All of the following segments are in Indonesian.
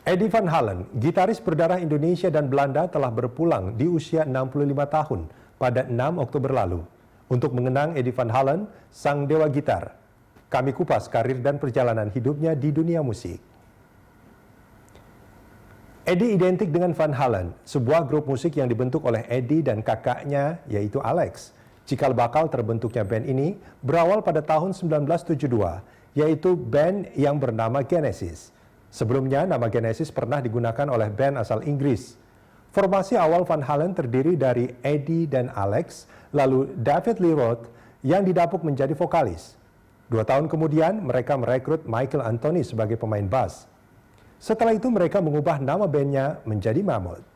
Eddie Van Halen, gitaris berdarah Indonesia dan Belanda telah berpulang di usia 65 tahun pada 6 Oktober lalu. Untuk mengenang Eddie Van Halen, sang dewa gitar, kami kupas karir dan perjalanan hidupnya di dunia musik. Eddie identik dengan Van Halen, sebuah grup musik yang dibentuk oleh Eddie dan kakaknya yaitu Alex. Cikal bakal terbentuknya band ini berawal pada tahun 1972, yaitu band yang bernama Genesis. Sebelumnya, nama Genesis pernah digunakan oleh band asal Inggris. Formasi awal Van Halen terdiri dari Eddie dan Alex, lalu David Lee Roth yang didapuk menjadi vokalis. Dua tahun kemudian, mereka merekrut Michael Anthony sebagai pemain bass. Setelah itu mereka mengubah nama bandnya menjadi Mammoth.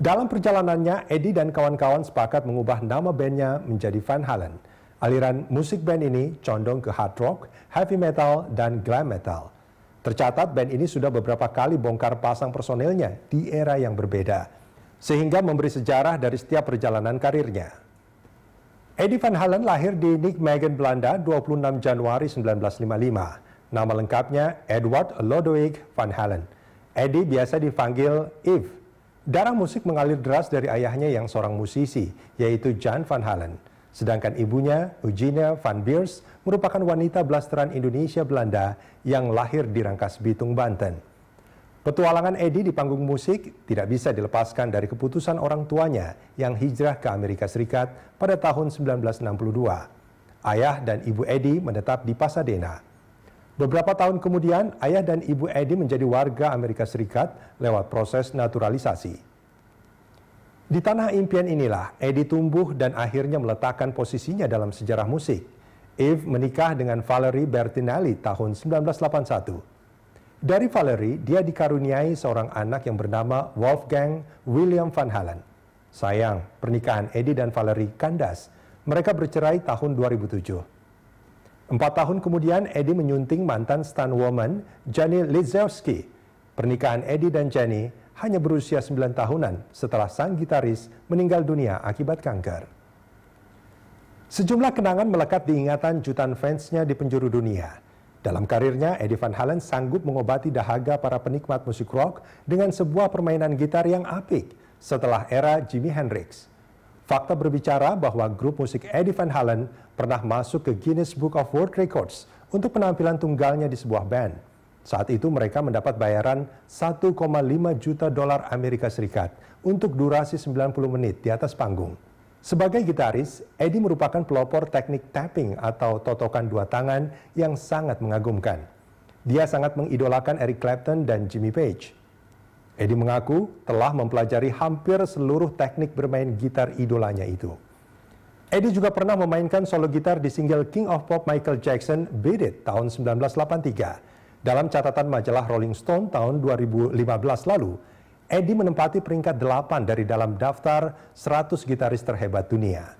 Dalam perjalanannya, Eddie dan kawan-kawan sepakat mengubah nama bandnya menjadi Van Halen. Aliran musik band ini condong ke hard rock, heavy metal, dan glam metal. Tercatat band ini sudah beberapa kali bongkar pasang personelnya di era yang berbeda, sehingga memberi sejarah dari setiap perjalanan karirnya. Eddie Van Halen lahir di Nijmegen, Belanda 26 Januari 1955. Nama lengkapnya Edward Lodewijk Van Halen. Eddie biasa dipanggil Eve. Darah musik mengalir deras dari ayahnya yang seorang musisi, yaitu Jan Van Halen. Sedangkan ibunya, Eugenia Van Beers, merupakan wanita blasteran Indonesia-Belanda yang lahir di Rangkas Bitung, Banten. Petualangan Edi di panggung musik tidak bisa dilepaskan dari keputusan orang tuanya yang hijrah ke Amerika Serikat pada tahun 1962. Ayah dan ibu Edi menetap di Pasadena. Beberapa tahun kemudian, ayah dan ibu Edi menjadi warga Amerika Serikat lewat proses naturalisasi. Di tanah impian inilah Eddie tumbuh dan akhirnya meletakkan posisinya dalam sejarah musik. Eve menikah dengan Valerie Bertinelli tahun 1981. Dari Valerie, dia dikaruniai seorang anak yang bernama Wolfgang William van Halen. Sayang, pernikahan Eddie dan Valerie kandas. Mereka bercerai tahun 2007. Empat tahun kemudian, Eddie menyunting mantan stand woman Jenny Lizewski. Pernikahan Eddie dan Jenny hanya berusia 9 tahunan setelah sang gitaris meninggal dunia akibat kanker. Sejumlah kenangan melekat di ingatan jutaan fansnya di penjuru dunia. Dalam karirnya, Eddie Van Halen sanggup mengobati dahaga para penikmat musik rock dengan sebuah permainan gitar yang apik setelah era Jimi Hendrix. Fakta berbicara bahwa grup musik Eddie Van Halen pernah masuk ke Guinness Book of World Records untuk penampilan tunggalnya di sebuah band. Saat itu mereka mendapat bayaran 1,5 juta dolar Amerika Serikat untuk durasi 90 menit di atas panggung. Sebagai gitaris, Eddie merupakan pelopor teknik tapping atau totokan dua tangan yang sangat mengagumkan. Dia sangat mengidolakan Eric Clapton dan Jimmy Page. Eddie mengaku telah mempelajari hampir seluruh teknik bermain gitar idolanya itu. Eddie juga pernah memainkan solo gitar di single King of Pop Michael Jackson, Beat It, tahun 1983 dalam catatan majalah Rolling Stone tahun 2015 lalu, Eddie menempati peringkat 8 dari dalam daftar 100 gitaris terhebat dunia.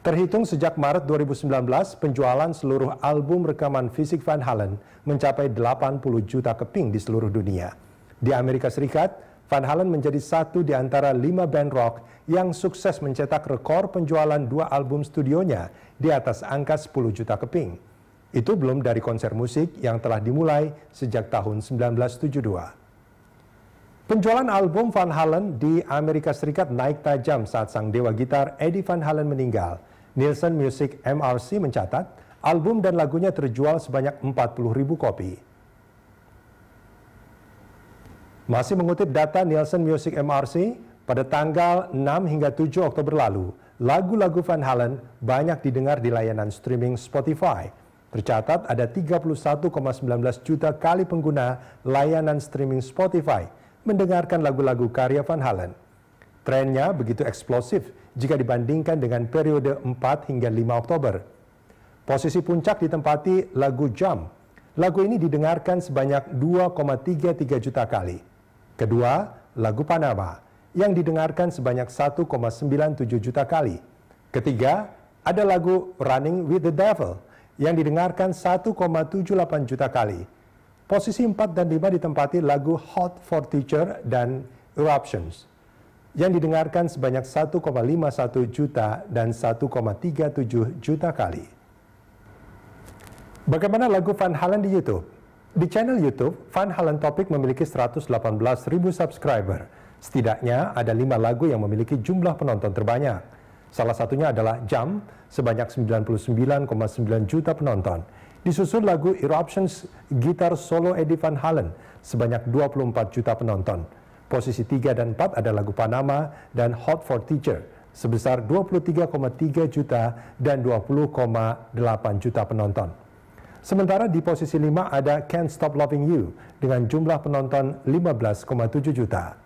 Terhitung sejak Maret 2019, penjualan seluruh album rekaman fisik Van Halen mencapai 80 juta keping di seluruh dunia. Di Amerika Serikat, Van Halen menjadi satu di antara lima band rock yang sukses mencetak rekor penjualan dua album studionya di atas angka 10 juta keping. Itu belum dari konser musik yang telah dimulai sejak tahun 1972. Penjualan album Van Halen di Amerika Serikat naik tajam saat sang dewa gitar Eddie Van Halen meninggal. Nielsen Music MRC mencatat, album dan lagunya terjual sebanyak 40 ribu kopi. Masih mengutip data Nielsen Music MRC, pada tanggal 6 hingga 7 Oktober lalu, lagu-lagu Van Halen banyak didengar di layanan streaming Spotify – Tercatat ada 31,19 juta kali pengguna layanan streaming Spotify mendengarkan lagu-lagu karya Van Halen. Trennya begitu eksplosif jika dibandingkan dengan periode 4 hingga 5 Oktober. Posisi puncak ditempati lagu Jump. Lagu ini didengarkan sebanyak 2,33 juta kali. Kedua, lagu Panama yang didengarkan sebanyak 1,97 juta kali. Ketiga, ada lagu Running with the Devil yang didengarkan 1,78 juta kali. Posisi 4 dan 5 ditempati lagu Hot for Teacher dan Eruptions yang didengarkan sebanyak 1,51 juta dan 1,37 juta kali. Bagaimana lagu Van Halen di YouTube? Di channel YouTube, Van Halen Topic memiliki 118 ribu subscriber. Setidaknya ada lima lagu yang memiliki jumlah penonton terbanyak. Salah satunya adalah Jam sebanyak 99,9 juta penonton. Disusul lagu Eruptions gitar solo Eddie Van Halen sebanyak 24 juta penonton. Posisi 3 dan 4 ada lagu Panama dan Hot for Teacher sebesar 23,3 juta dan 20,8 juta penonton. Sementara di posisi 5 ada Can't Stop Loving You dengan jumlah penonton 15,7 juta.